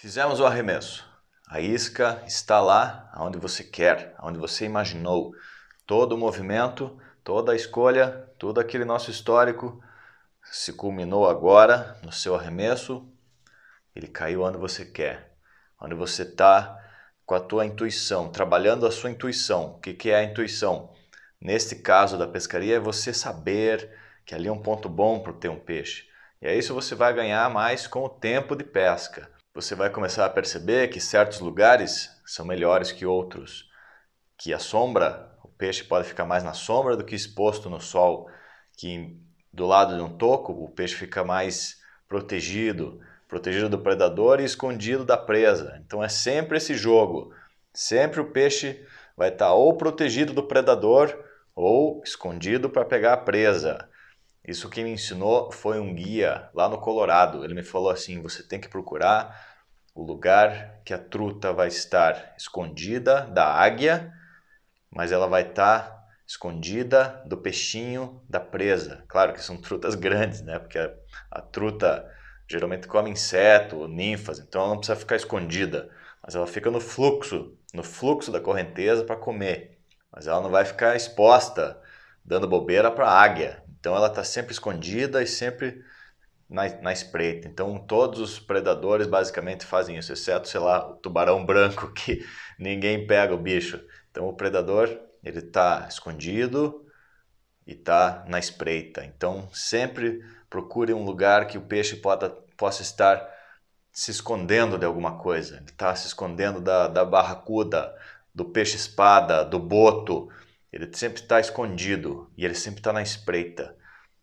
Fizemos o arremesso. A isca está lá onde você quer, onde você imaginou. Todo o movimento, toda a escolha, todo aquele nosso histórico se culminou agora no seu arremesso. Ele caiu onde você quer, onde você está com a tua intuição, trabalhando a sua intuição. O que, que é a intuição? Neste caso da pescaria é você saber que ali é um ponto bom para ter um peixe. E aí é isso você vai ganhar mais com o tempo de pesca você vai começar a perceber que certos lugares são melhores que outros, que a sombra, o peixe pode ficar mais na sombra do que exposto no sol, que do lado de um toco o peixe fica mais protegido, protegido do predador e escondido da presa. Então é sempre esse jogo. Sempre o peixe vai estar ou protegido do predador ou escondido para pegar a presa. Isso quem me ensinou foi um guia lá no Colorado. Ele me falou assim: você tem que procurar o lugar que a truta vai estar escondida da águia, mas ela vai estar tá escondida do peixinho da presa. Claro que são trutas grandes, né? Porque a, a truta geralmente come inseto ou ninfas, então ela não precisa ficar escondida, mas ela fica no fluxo, no fluxo da correnteza para comer. Mas ela não vai ficar exposta, dando bobeira para a águia. Então ela está sempre escondida e sempre na, na espreita. Então, todos os predadores basicamente fazem isso, exceto, sei lá, o tubarão branco, que ninguém pega o bicho. Então, o predador, ele está escondido e está na espreita. Então, sempre procure um lugar que o peixe possa, possa estar se escondendo de alguma coisa. Ele está se escondendo da, da barracuda, do peixe-espada, do boto. Ele sempre está escondido e ele sempre está na espreita.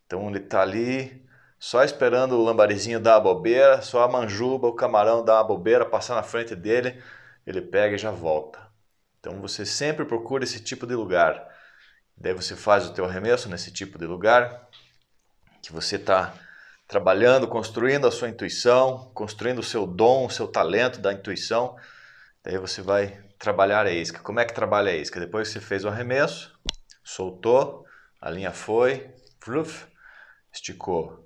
Então, ele está ali só esperando o lambarizinho dar a bobeira, só a manjuba, o camarão dar a bobeira, passar na frente dele, ele pega e já volta. Então você sempre procura esse tipo de lugar. Daí você faz o teu arremesso nesse tipo de lugar que você está trabalhando, construindo a sua intuição, construindo o seu dom, o seu talento da intuição. Daí você vai trabalhar a isca. Como é que trabalha a isca? Depois que você fez o arremesso, soltou, a linha foi, esticou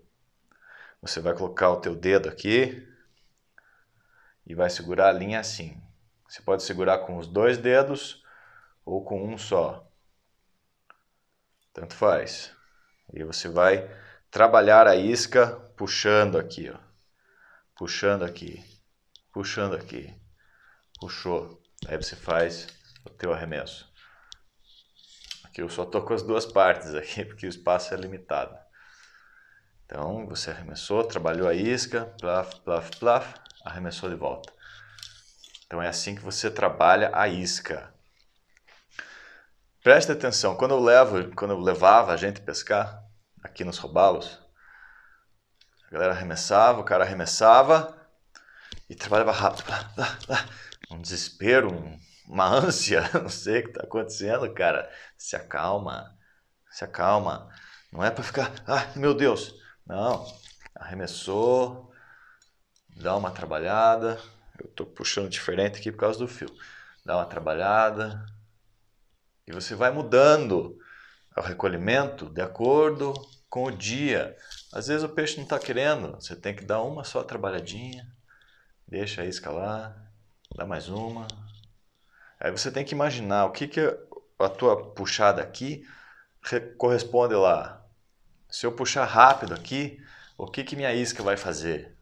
você vai colocar o teu dedo aqui e vai segurar a linha assim. Você pode segurar com os dois dedos ou com um só. Tanto faz. E você vai trabalhar a isca puxando aqui, ó. Puxando aqui, puxando aqui. Puxou. Aí você faz o teu arremesso. Aqui eu só tô com as duas partes aqui, porque o espaço é limitado. Então você arremessou, trabalhou a isca, plaf, plaf, plaf, arremessou de volta. Então é assim que você trabalha a isca. Preste atenção, quando eu levo, quando eu levava a gente pescar aqui nos robalos, a galera arremessava, o cara arremessava e trabalhava rápido. Um desespero, uma ânsia, não sei o que está acontecendo, cara. Se acalma, se acalma. Não é para ficar, ah, meu Deus, não, arremessou, dá uma trabalhada. Eu estou puxando diferente aqui por causa do fio. Dá uma trabalhada. E você vai mudando o recolhimento de acordo com o dia. Às vezes o peixe não está querendo, você tem que dar uma só trabalhadinha, deixa a isca lá, dá mais uma. Aí você tem que imaginar o que, que a tua puxada aqui corresponde lá se eu puxar rápido aqui, o que, que minha isca vai fazer?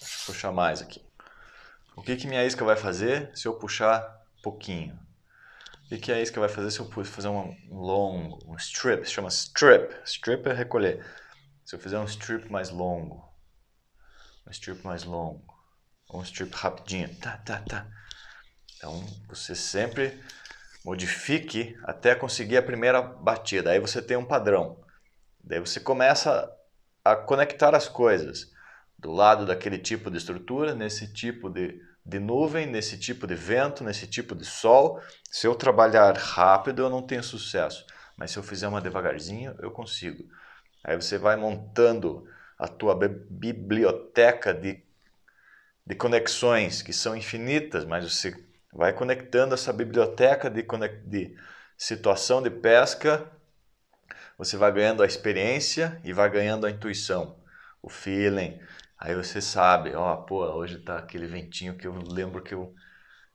Deixa eu puxar mais aqui. O que, que minha isca vai fazer se eu puxar pouquinho? O que, que a isca vai fazer se eu fazer um longo, um strip? Se chama strip. Strip é recolher. Se eu fizer um strip mais longo, um strip mais longo, ou um strip rapidinho, tá, tá, tá. Então você sempre modifique até conseguir a primeira batida. Aí você tem um padrão. Daí você começa a conectar as coisas do lado daquele tipo de estrutura, nesse tipo de, de nuvem, nesse tipo de vento, nesse tipo de sol. Se eu trabalhar rápido, eu não tenho sucesso, mas se eu fizer uma devagarzinho, eu consigo. Aí você vai montando a tua biblioteca de, de conexões que são infinitas, mas você Vai conectando essa biblioteca de, de situação de pesca, você vai ganhando a experiência e vai ganhando a intuição, o feeling. Aí você sabe, ó, pô, hoje tá aquele ventinho que eu lembro que eu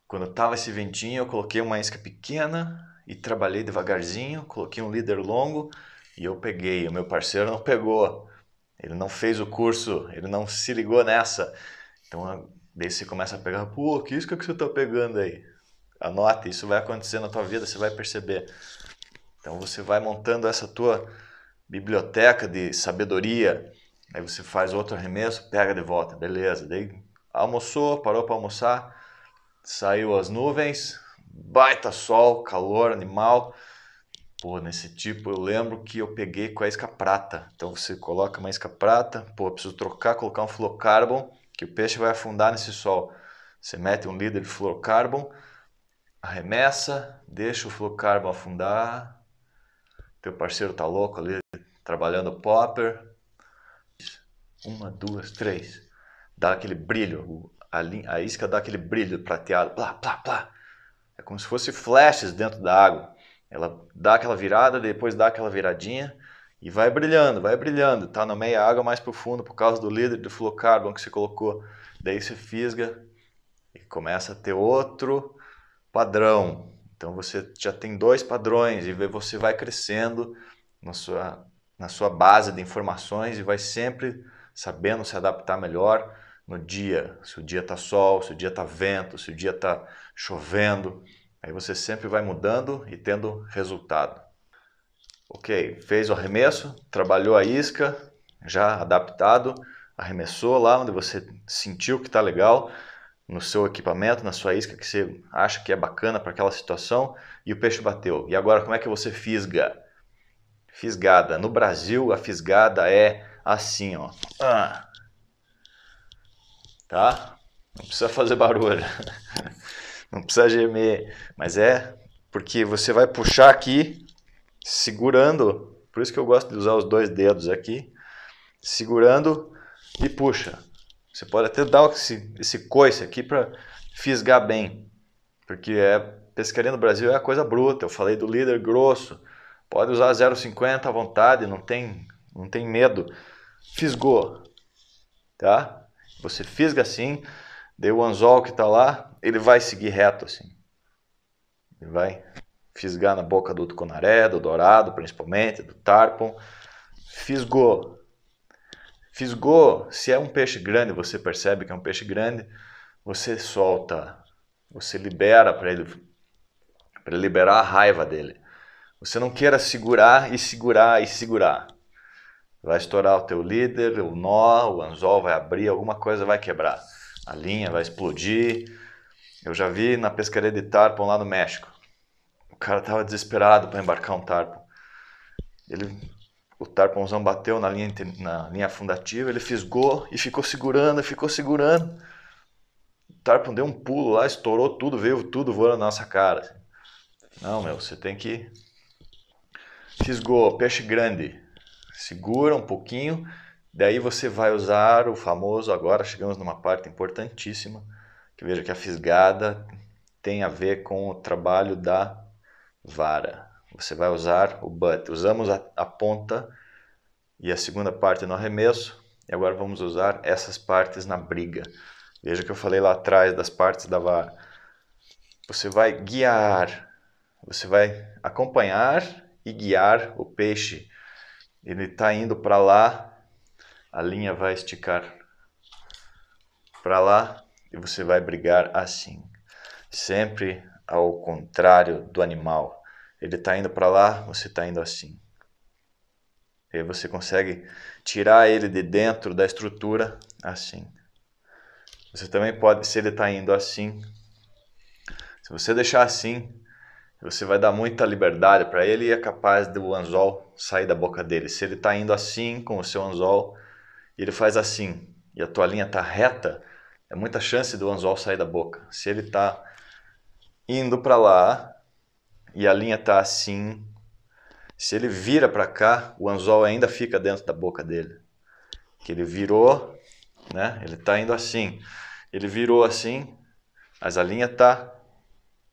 quando tava esse ventinho, eu coloquei uma isca pequena e trabalhei devagarzinho, coloquei um líder longo e eu peguei. O meu parceiro não pegou. Ele não fez o curso, ele não se ligou nessa. Então, Daí você começa a pegar, pô, que isca que você tá pegando aí? Anota, isso vai acontecer na tua vida, você vai perceber. Então você vai montando essa tua biblioteca de sabedoria, aí você faz outro arremesso, pega de volta, beleza. Daí almoçou, parou para almoçar, saiu as nuvens, baita sol, calor, animal. Pô, nesse tipo eu lembro que eu peguei com a isca prata. Então você coloca uma isca prata, pô, preciso trocar, colocar um fluorocarbon que o peixe vai afundar nesse sol. Você mete um líder de fluorocarbon, arremessa, deixa o fluorocarbon afundar. Teu parceiro tá louco ali, trabalhando popper. Uma, duas, três. Dá aquele brilho, a, a isca dá aquele brilho prateado, plá, plá, plá. É como se fosse flashes dentro da água. Ela dá aquela virada, depois dá aquela viradinha e vai brilhando, vai brilhando. Tá no meio água mais profundo por causa do líder do fluocarbon que você colocou. Daí você fisga e começa a ter outro padrão. Então você já tem dois padrões e você vai crescendo na sua, na sua base de informações e vai sempre sabendo se adaptar melhor no dia. Se o dia tá sol, se o dia tá vento, se o dia tá chovendo. Aí você sempre vai mudando e tendo resultado. Ok, fez o arremesso, trabalhou a isca, já adaptado, arremessou lá onde você sentiu que está legal, no seu equipamento, na sua isca que você acha que é bacana para aquela situação, e o peixe bateu. E agora como é que você fisga? Fisgada. No Brasil, a fisgada é assim, ó. Ah. Tá? Não precisa fazer barulho. Não precisa gemer, mas é porque você vai puxar aqui segurando, por isso que eu gosto de usar os dois dedos aqui, segurando e puxa. Você pode até dar esse, esse coice aqui para fisgar bem, porque é pescaria no Brasil é coisa bruta. Eu falei do líder grosso, pode usar 0,50 à vontade, não tem, não tem medo. Fisgou, tá? Você fisga assim, deu o anzol que está lá, ele vai seguir reto assim. Ele vai fisgar na boca do tucunaré, do dourado, principalmente, do tarpon. Fisgou. Fisgou, se é um peixe grande, você percebe que é um peixe grande, você solta, você libera para ele para liberar a raiva dele. Você não queira segurar e segurar e segurar. Vai estourar o teu líder, o nó, o anzol vai abrir, alguma coisa vai quebrar. A linha vai explodir. Eu já vi na pescaria de tarpon lá no México cara tava desesperado para embarcar um tarpo Ele, o tarponzão bateu na linha, na linha fundativa, ele fisgou e ficou segurando, ficou segurando. O tarpon deu um pulo lá, estourou tudo, veio tudo voando na nossa cara. Assim. Não, meu, você tem que. Fisgou, peixe grande. Segura um pouquinho, daí você vai usar o famoso. Agora chegamos numa parte importantíssima, que veja que a fisgada tem a ver com o trabalho da vara. Você vai usar o butt. Usamos a, a ponta e a segunda parte no arremesso. E agora vamos usar essas partes na briga. Veja o que eu falei lá atrás das partes da vara. Você vai guiar, você vai acompanhar e guiar o peixe. Ele está indo para lá, a linha vai esticar para lá e você vai brigar assim. Sempre ao contrário do animal. Ele está indo para lá, você está indo assim. E aí você consegue tirar ele de dentro da estrutura assim. Você também pode, se ele está indo assim, se você deixar assim, você vai dar muita liberdade para ele e é capaz do anzol sair da boca dele. Se ele está indo assim com o seu anzol, e ele faz assim e a tua linha está reta, é muita chance do anzol sair da boca. Se ele está indo para lá e a linha tá assim. Se ele vira para cá, o anzol ainda fica dentro da boca dele. Que ele virou, né? Ele tá indo assim. Ele virou assim, mas a linha tá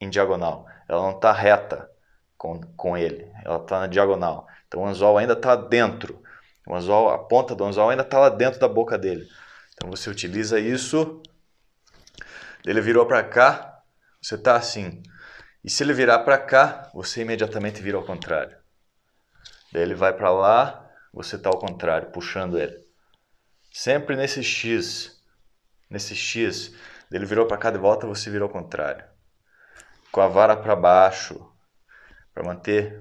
em diagonal. Ela não tá reta com, com ele. Ela tá na diagonal. Então o anzol ainda tá dentro. O anzol, a ponta do anzol ainda tá lá dentro da boca dele. Então você utiliza isso. Ele virou para cá, você está assim. E se ele virar para cá, você imediatamente vira ao contrário. Daí ele vai para lá, você está ao contrário, puxando ele. Sempre nesse X. Nesse X. Daí ele virou para cá de volta, você virou ao contrário. Com a vara para baixo, para manter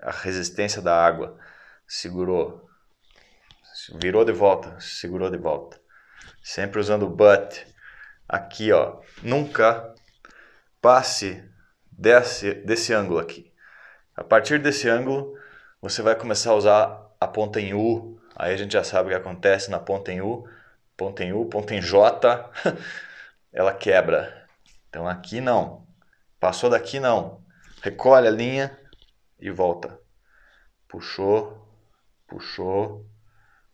a resistência da água. Segurou. Virou de volta, segurou de volta. Sempre usando o butt. Aqui, ó. Nunca passe desse, desse ângulo aqui. A partir desse ângulo, você vai começar a usar a ponta em U. Aí a gente já sabe o que acontece na ponta em U. Ponta em U, ponta em J, ela quebra. Então aqui não. Passou daqui não. Recolhe a linha e volta. Puxou, puxou.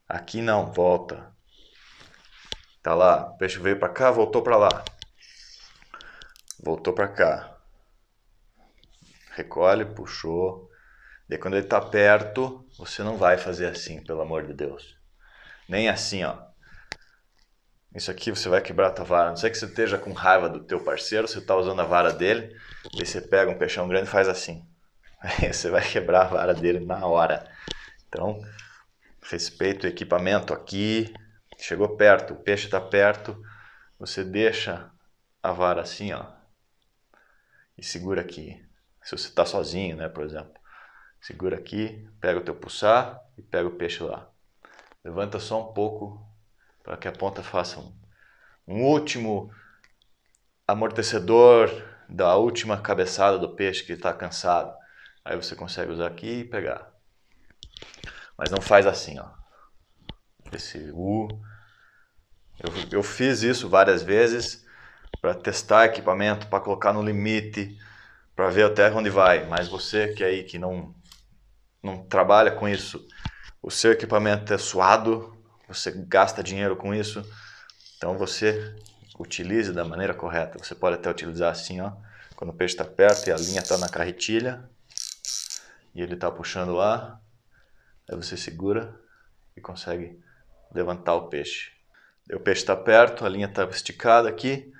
Aqui não, volta. Tá lá, o peixe veio para cá, voltou para lá voltou para cá. Recolhe, puxou. Daí quando ele tá perto, você não vai fazer assim, pelo amor de Deus. Nem assim, ó. Isso aqui você vai quebrar a tua vara. Não sei que você esteja com raiva do teu parceiro, você tá usando a vara dele, daí você pega um peixão grande e faz assim. Aí você vai quebrar a vara dele na hora. Então, respeita o equipamento aqui. Chegou perto, o peixe está perto, você deixa a vara assim, ó, e segura aqui. Se você está sozinho, né, por exemplo, segura aqui, pega o teu pulsar e pega o peixe lá. Levanta só um pouco para que a ponta faça um, um último amortecedor da última cabeçada do peixe que está cansado. Aí você consegue usar aqui e pegar. Mas não faz assim, ó. Esse U. Eu, eu fiz isso várias vezes para testar equipamento, para colocar no limite, para ver até onde vai. Mas você que é aí que não não trabalha com isso, o seu equipamento é suado, você gasta dinheiro com isso, então você utilize da maneira correta. Você pode até utilizar assim, ó, quando o peixe está perto e a linha está na carretilha e ele está puxando lá, aí você segura e consegue levantar o peixe. O peixe está perto, a linha está esticada aqui,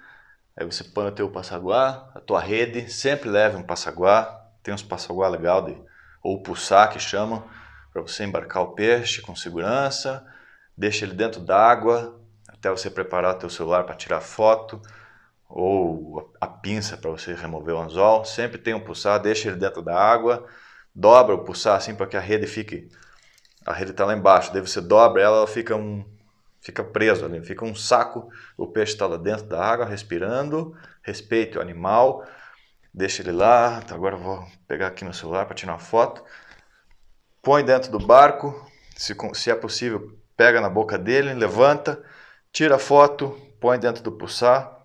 Aí você põe o teu passaguá, a tua rede, sempre leve um passaguá, tem uns passaguá legal de ou pulsar que chamam, para você embarcar o peixe com segurança, deixa ele dentro d'água até você preparar teu celular para tirar foto ou a pinça para você remover o anzol, sempre tem um pulsar, deixa ele dentro da água, dobra o pulsar assim para que a rede fique a rede está lá embaixo, daí você dobra ela, ela fica um, fica preso ali, fica um saco, o peixe está lá dentro da água respirando, respeite o animal, deixa ele lá, tá, agora vou pegar aqui meu celular para tirar uma foto, põe dentro do barco, se, se é possível, pega na boca dele, levanta, tira a foto, põe dentro do pulsar,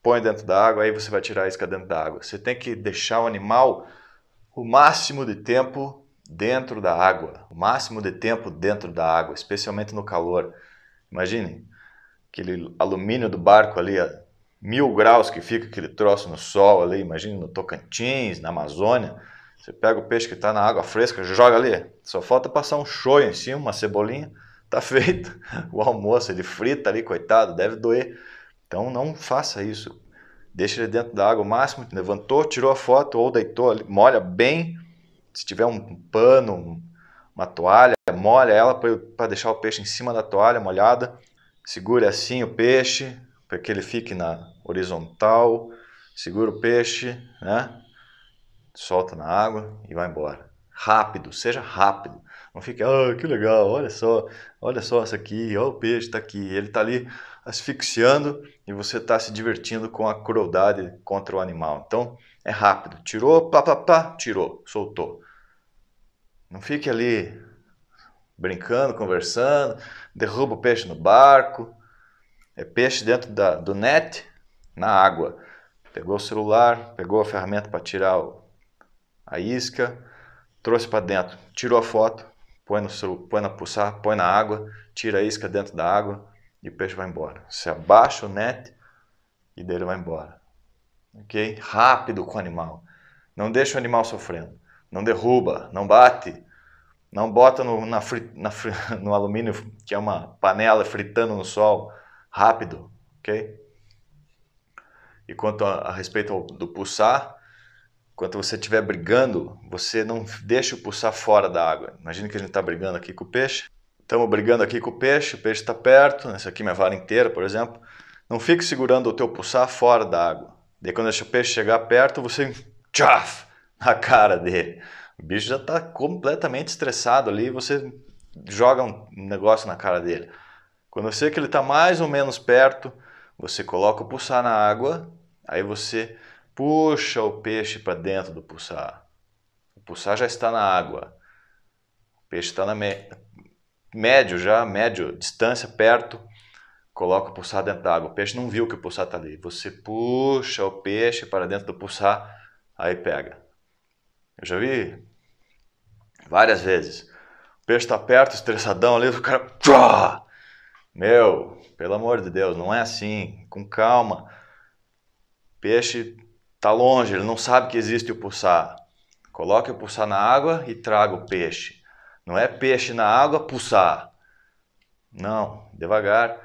põe dentro da água, aí você vai tirar a isca dentro da água. Você tem que deixar o animal o máximo de tempo dentro da água, o máximo de tempo dentro da água, especialmente no calor. Imagine aquele alumínio do barco ali, a mil graus que fica aquele troço no sol ali, imagine no Tocantins, na Amazônia. Você pega o peixe que está na água fresca, joga ali. Só falta passar um shoyu em cima, uma cebolinha, tá feito. O almoço, ele frita ali, coitado, deve doer. Então não faça isso. Deixa ele dentro da água o máximo. Levantou, tirou a foto ou deitou ali, molha bem. Se tiver um pano, um uma toalha, molha ela para deixar o peixe em cima da toalha molhada, segure assim o peixe para que ele fique na horizontal, segura o peixe, né? Solta na água e vai embora. Rápido, seja rápido. Não fique, ah, que legal, olha só, olha só essa aqui, olha o peixe está aqui. Ele está ali asfixiando e você está se divertindo com a crueldade contra o animal. Então, é rápido. Tirou, pá, pá, pá, tirou, soltou. Não fique ali brincando, conversando, derruba o peixe no barco. É peixe dentro da, do net, na água. Pegou o celular, pegou a ferramenta para tirar o, a isca, trouxe para dentro, tirou a foto, põe, no, põe na pulsar, põe na água, tira a isca dentro da água e o peixe vai embora. Você abaixa o net e dele vai embora. Ok? Rápido com o animal. Não deixa o animal sofrendo não derruba, não bate, não bota no, na, na, no alumínio, que é uma panela fritando no sol, rápido, ok? E quanto a, a respeito do pulsar, quando você estiver brigando, você não deixa o pulsar fora da água. Imagina que a gente está brigando aqui com o peixe. Estamos brigando aqui com o peixe, o peixe está perto, essa aqui é minha vara inteira, por exemplo. Não fique segurando o teu pulsar fora da água. Daí quando deixa o peixe chegar perto, você... Tchaf! a cara dele. O bicho já está completamente estressado ali e você joga um negócio na cara dele. Quando você que ele está mais ou menos perto, você coloca o pulsar na água, aí você puxa o peixe para dentro do pulsar. O pulsar já está na água. O peixe está na me... médio já, médio, distância perto. Coloca o pulsar dentro da água. O peixe não viu que o pulsar está ali. Você puxa o peixe para dentro do pulsar, aí pega. Eu já vi várias vezes. O peixe tá perto, estressadão ali, o cara. Tchua! Meu, pelo amor de Deus, não é assim. Com calma. O peixe tá longe, ele não sabe que existe o pulsar. Coloque o pulsar na água e traga o peixe. Não é peixe na água, pulsar. Não, devagar.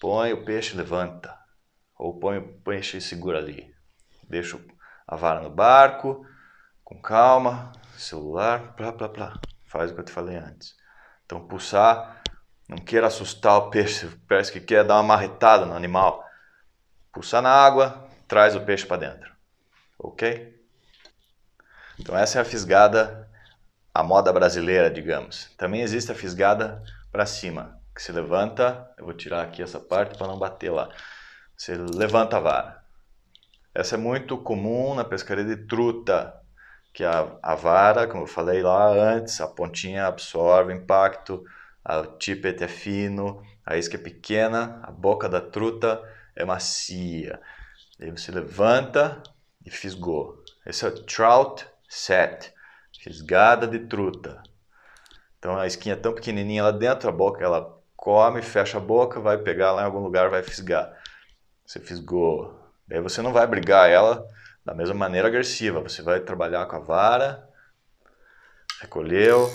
Põe o peixe, levanta. Ou põe o peixe e segura ali. Deixa a vara no barco com calma, celular, plá, plá, plá. Faz o que eu te falei antes. Então, pulsar, não queira assustar o peixe, parece que quer dar uma marretada no animal. Pulsar na água, traz o peixe para dentro. Ok? Então, essa é a fisgada, a moda brasileira, digamos. Também existe a fisgada para cima, que se levanta. Eu vou tirar aqui essa parte para não bater lá. Você levanta a vara. Essa é muito comum na pescaria de truta, que a, a vara, como eu falei lá antes, a pontinha absorve o impacto, a tipete é fino, a isca é pequena, a boca da truta é macia. Aí você levanta e fisgou. Esse é o trout set, fisgada de truta. Então a isquinha é tão pequenininha lá dentro, a boca ela come, fecha a boca, vai pegar lá em algum lugar, vai fisgar. Você fisgou. Daí você não vai brigar ela da mesma maneira agressiva, você vai trabalhar com a vara, recolheu,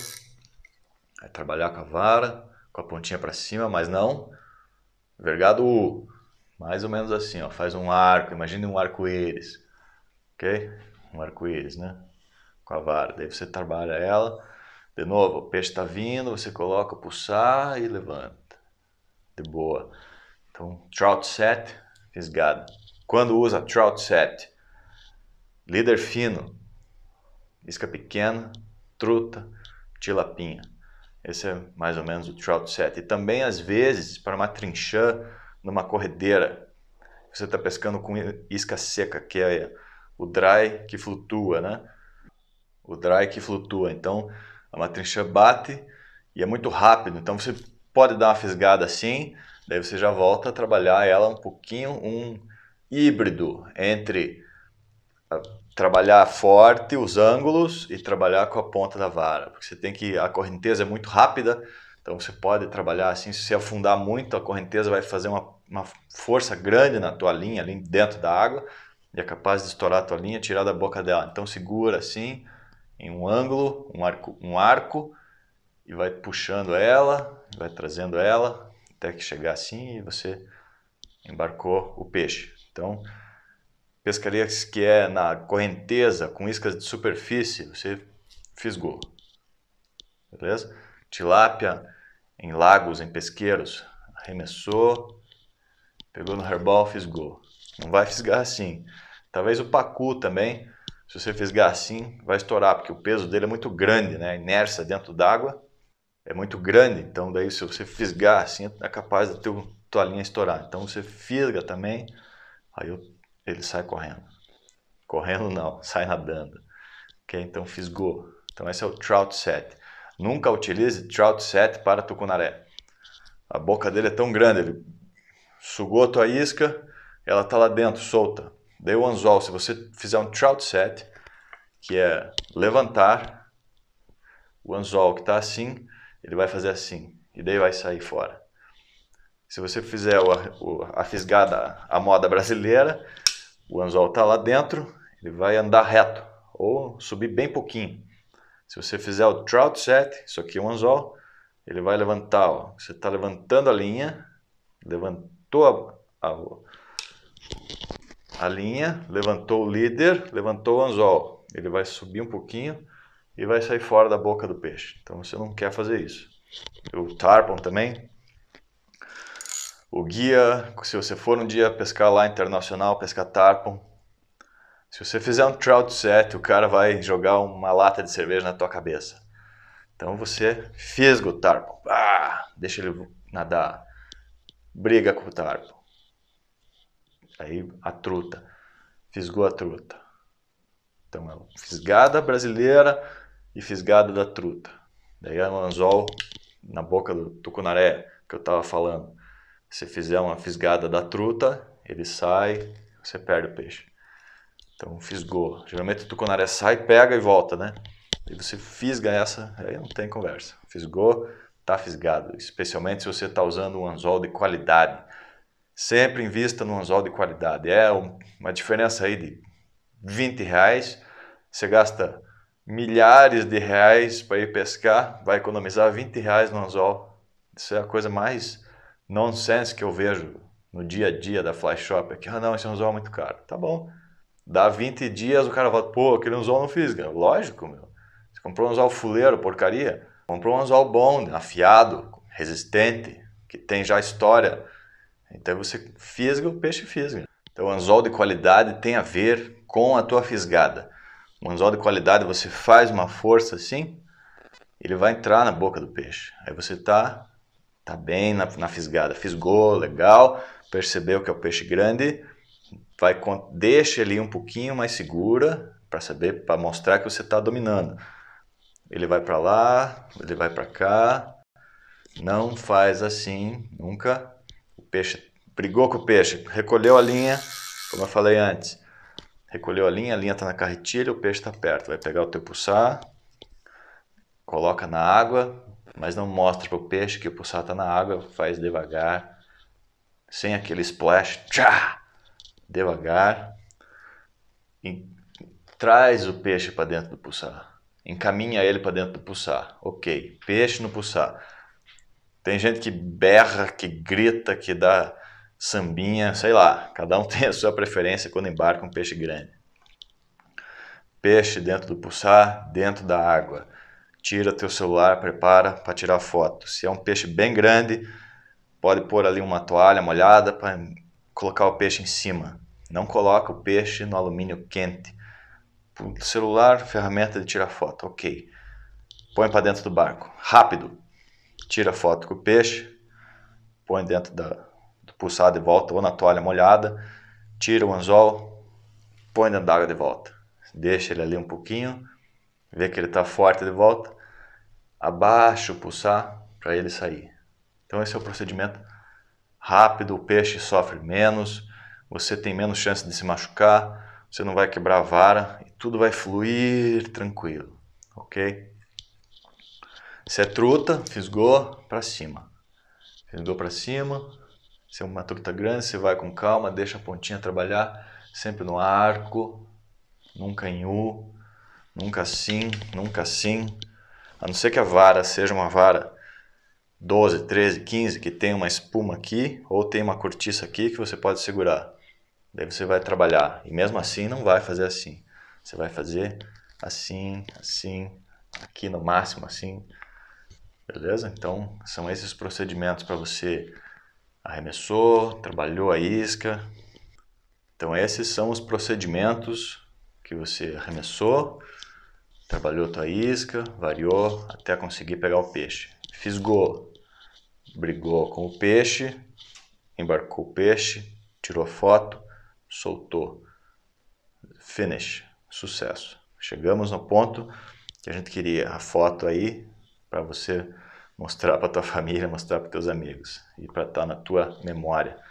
vai trabalhar com a vara, com a pontinha para cima, mas não vergado U. Mais ou menos assim, ó, faz um arco, imagine um arco-íris, ok? Um arco-íris, né? Com a vara, daí você trabalha ela, de novo, o peixe está vindo, você coloca, pulsar e levanta, de boa. Então, trout set, fisgado. Quando usa trout set, Líder fino, isca pequena, truta, tilapinha. Esse é mais ou menos o trout set. E também, às vezes, para uma trinchã numa corredeira, você está pescando com isca seca, que é o dry que flutua, né? O dry que flutua. Então, a matrinchã bate e é muito rápido. Então, você pode dar uma fisgada assim, daí você já volta a trabalhar ela um pouquinho, um híbrido entre trabalhar forte os ângulos e trabalhar com a ponta da vara, porque você tem que a correnteza é muito rápida, então você pode trabalhar assim, se você afundar muito, a correnteza vai fazer uma, uma força grande na tua linha ali dentro da água e é capaz de estourar a tua linha, tirar da boca dela. Então segura assim em um ângulo, um arco, um arco e vai puxando ela, vai trazendo ela até que chegar assim e você embarcou o peixe. Então, pescaria que é na correnteza, com iscas de superfície, você fisgou. Beleza? Tilápia em lagos, em pesqueiros, arremessou, pegou no herbal, fisgou. Não vai fisgar assim. Talvez o pacu também, se você fisgar assim, vai estourar, porque o peso dele é muito grande, né? A inércia dentro d'água é muito grande, então daí se você fisgar assim, é capaz da tua linha estourar. Então você fisga também, aí o ele sai correndo. Correndo não, sai nadando. Ok? Então fisgou. Então esse é o trout set. Nunca utilize trout set para tucunaré. A boca dele é tão grande, ele sugou a tua isca, ela está lá dentro, solta. Daí o anzol, se você fizer um trout set, que é levantar o anzol que está assim, ele vai fazer assim, e daí vai sair fora. Se você fizer a, a fisgada, a moda brasileira, o anzol está lá dentro, ele vai andar reto ou subir bem pouquinho. Se você fizer o trout set, isso aqui é um anzol, ele vai levantar. Ó. Você está levantando a linha, levantou a, a, a linha, levantou o líder, levantou o anzol. Ele vai subir um pouquinho e vai sair fora da boca do peixe. Então você não quer fazer isso. O tarpon também, o guia, se você for um dia pescar lá internacional, pescar tarpon, se você fizer um trout set, o cara vai jogar uma lata de cerveja na tua cabeça. Então você fisga o tarpon, ah, deixa ele nadar, briga com o tarpon. Aí a truta, fisgou a truta. Então é fisgada brasileira e fisgada da truta. Daí é um anzol na boca do tucunaré que eu estava falando. Se fizer uma fisgada da truta, ele sai, você perde o peixe. Então fisgou. Geralmente o tucunaré sai, pega e volta, né? E você fisga essa, aí não tem conversa. Fisgou, tá fisgado. Especialmente se você está usando um anzol de qualidade. Sempre invista num anzol de qualidade. É uma diferença aí de 20 reais. Você gasta milhares de reais para ir pescar, vai economizar 20 reais no anzol. Isso é a coisa mais nonsense que eu vejo no dia a dia da Flash Shop é que Ah, não, esse anzol é muito caro. Tá bom. Dá 20 dias, o cara fala, pô, aquele anzol é não fiz. Lógico, meu. Você comprou um anzol fuleiro, porcaria. Comprou um anzol bom, afiado, resistente, que tem já história. Então você fisga, o peixe fisga. Então o anzol de qualidade tem a ver com a tua fisgada. Um anzol de qualidade, você faz uma força assim, ele vai entrar na boca do peixe. Aí você está tá bem na, na fisgada, fisgou, legal, percebeu que é o peixe grande, vai deixa ele um pouquinho mais segura para saber, para mostrar que você está dominando. Ele vai para lá, ele vai para cá, não faz assim nunca. O peixe brigou com o peixe, recolheu a linha, como eu falei antes. Recolheu a linha, a linha está na carretilha, o peixe está perto. Vai pegar o teu pulsar, coloca na água, mas não mostra para o peixe que o pulsar está na água, faz devagar, sem aquele splash, tchá, devagar, e traz o peixe para dentro do pulsar, encaminha ele para dentro do pulsar, ok, peixe no pulsar. Tem gente que berra, que grita, que dá sambinha, sei lá, cada um tem a sua preferência quando embarca um peixe grande. Peixe dentro do pulsar, dentro da água tira teu celular, prepara para tirar foto. Se é um peixe bem grande, pode pôr ali uma toalha molhada para colocar o peixe em cima. Não coloca o peixe no alumínio quente. Celular, ferramenta de tirar foto, ok. Põe para dentro do barco, rápido. Tira foto com o peixe, põe dentro da, do pulsar de volta ou na toalha molhada, tira o anzol, põe dentro da água de volta. Deixa ele ali um pouquinho, vê que ele está forte de volta, abaixo, pulsar para ele sair. Então esse é o procedimento rápido, o peixe sofre menos, você tem menos chance de se machucar, você não vai quebrar a vara e tudo vai fluir tranquilo, ok? Se é truta, fisgou para cima. Fisgou para cima. Se é uma truta grande, você vai com calma, deixa a pontinha trabalhar, sempre no arco, nunca em U, nunca assim, nunca assim, a não ser que a vara seja uma vara 12, 13, 15, que tem uma espuma aqui ou tem uma cortiça aqui que você pode segurar. Daí você vai trabalhar. E mesmo assim não vai fazer assim. Você vai fazer assim, assim, aqui no máximo assim. Beleza? Então são esses procedimentos para você arremessou, trabalhou a isca. Então esses são os procedimentos que você arremessou, Trabalhou tua isca, variou até conseguir pegar o peixe. Fisgou, brigou com o peixe, embarcou o peixe, tirou foto, soltou. Finish, sucesso. Chegamos no ponto que a gente queria a foto aí para você mostrar para tua família, mostrar para teus amigos e para estar tá na tua memória.